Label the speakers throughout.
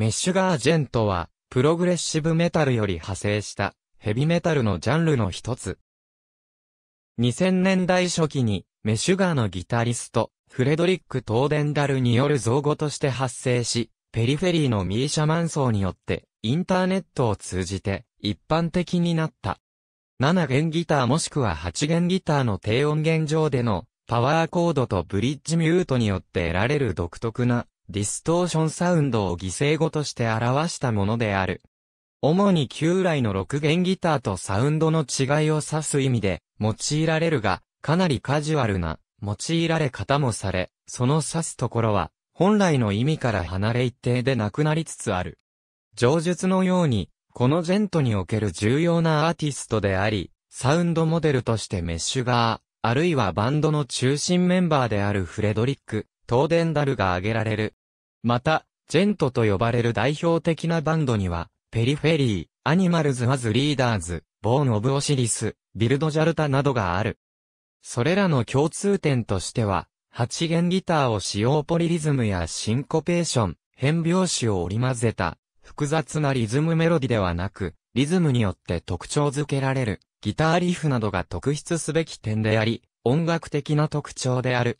Speaker 1: メッシュガージェントは、プログレッシブメタルより派生したヘビメタルのジャンルの一つ。2000年代初期にメッシュガーのギタリスト、フレドリック・トーデンダルによる造語として発生し、ペリフェリーのミーシャマン層によってインターネットを通じて一般的になった。7弦ギターもしくは8弦ギターの低音源上でのパワーコードとブリッジミュートによって得られる独特なディストーションサウンドを犠牲語として表したものである。主に旧来の6弦ギターとサウンドの違いを指す意味で用いられるが、かなりカジュアルな用いられ方もされ、その指すところは本来の意味から離れ一定でなくなりつつある。上述のように、このジェントにおける重要なアーティストであり、サウンドモデルとしてメッシュガー、あるいはバンドの中心メンバーであるフレドリック、トーデンダルが挙げられる。また、ジェントと呼ばれる代表的なバンドには、ペリフェリー、アニマルズ・アズ・リーダーズ、ボーン・オブ・オシリス、ビルド・ジャルタなどがある。それらの共通点としては、8弦ギターを使用ポリリズムやシンコペーション、変拍子を織り交ぜた、複雑なリズムメロディではなく、リズムによって特徴づけられる、ギターリフなどが特筆すべき点であり、音楽的な特徴である。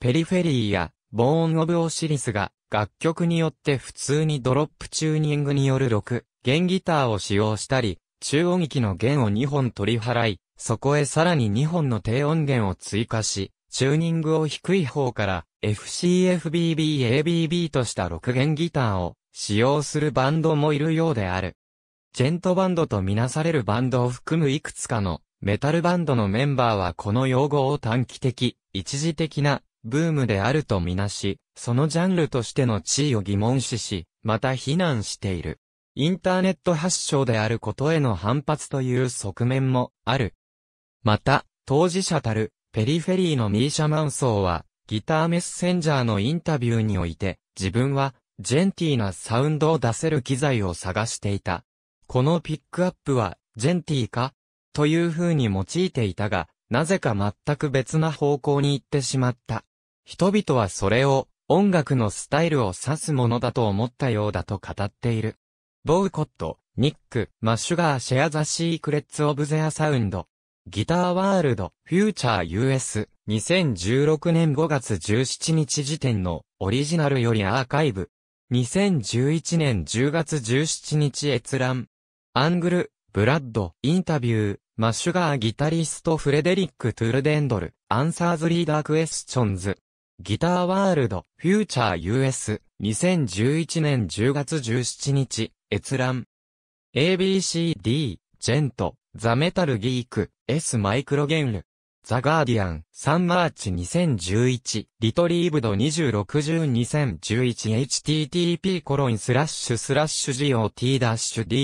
Speaker 1: ペリフェリーや、ボーン・オブ・オシリスが、楽曲によって普通にドロップチューニングによる6弦ギターを使用したり、中音域の弦を2本取り払い、そこへさらに2本の低音源を追加し、チューニングを低い方から FCFBBABB とした6弦ギターを使用するバンドもいるようである。ジェントバンドとみなされるバンドを含むいくつかのメタルバンドのメンバーはこの用語を短期的、一時的なブームであるとみなし、そのジャンルとしての地位を疑問視し、また非難している。インターネット発祥であることへの反発という側面もある。また、当事者たる、ペリフェリーのミーシャ・マンソーは、ギターメッセンジャーのインタビューにおいて、自分は、ジェンティーなサウンドを出せる機材を探していた。このピックアップは、ジェンティーかという風に用いていたが、なぜか全く別な方向に行ってしまった。人々はそれを、音楽のスタイルを指すものだと思ったようだと語っている。ボウコット、ニック、マッシュガーシェアザシークレッツオブゼアサウンド。ギターワールド、フューチャー US、2016年5月17日時点のオリジナルよりアーカイブ。2011年10月17日閲覧。アングル、ブラッド、インタビュー、マッシュガーギタリストフレデリック・トゥルデンドル、アンサーズリーダークエスチョンズ。ギターワールド、フューチャー US、2011年10月17日、閲覧。ABCD、ジェント、ザ・メタル・ギーク、S・ マイクロゲンル。ザ・ガーディアン、サン・マーチ2011、リトリーブド2060-2011 http コロンスラッシュスラッシュ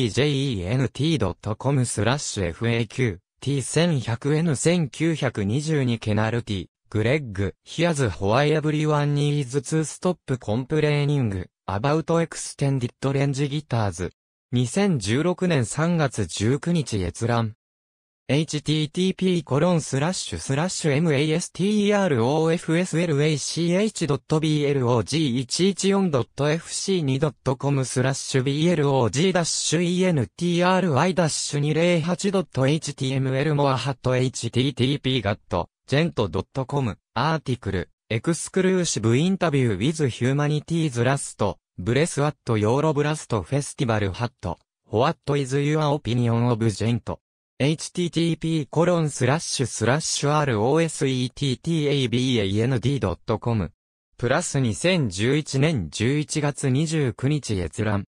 Speaker 1: got-djent.com スラッシュ faq t1100n1922 ケナルティグレッグ、here's why everyone needs to stop complaining about extended range guitars。2016年3月19日閲覧。http コロンスラッシュスラッシュ masterofslach.blog114.fc2.com スラッシュ b l o g e n t r y 2 0 8 h t m l モアハット http ガット gent.com、アーティクル、エクスクルーシブインタビュー with humanities last, b l e s s at Euroblast festival hat, what is your opinion of gent? http コロンスラッシュスラッシュ rosettaband.com プラス2011年11月29日閲覧。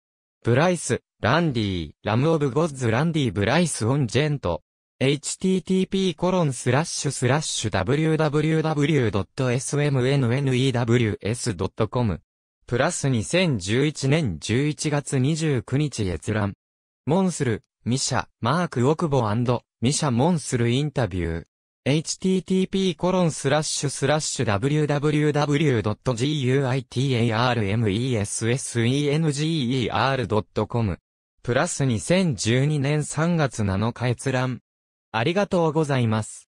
Speaker 1: ブライス、ランディ、ラムオブゴッズランディブライスオンジェント。http://www.smnnews.com プラス2011年11月29日閲覧。モンスル、ミシャ、マーク・オクボミシャ・モンスルインタビュー。http://www.guitarmessenge.com r プラス2012年3月7日閲覧。ありがとうございます。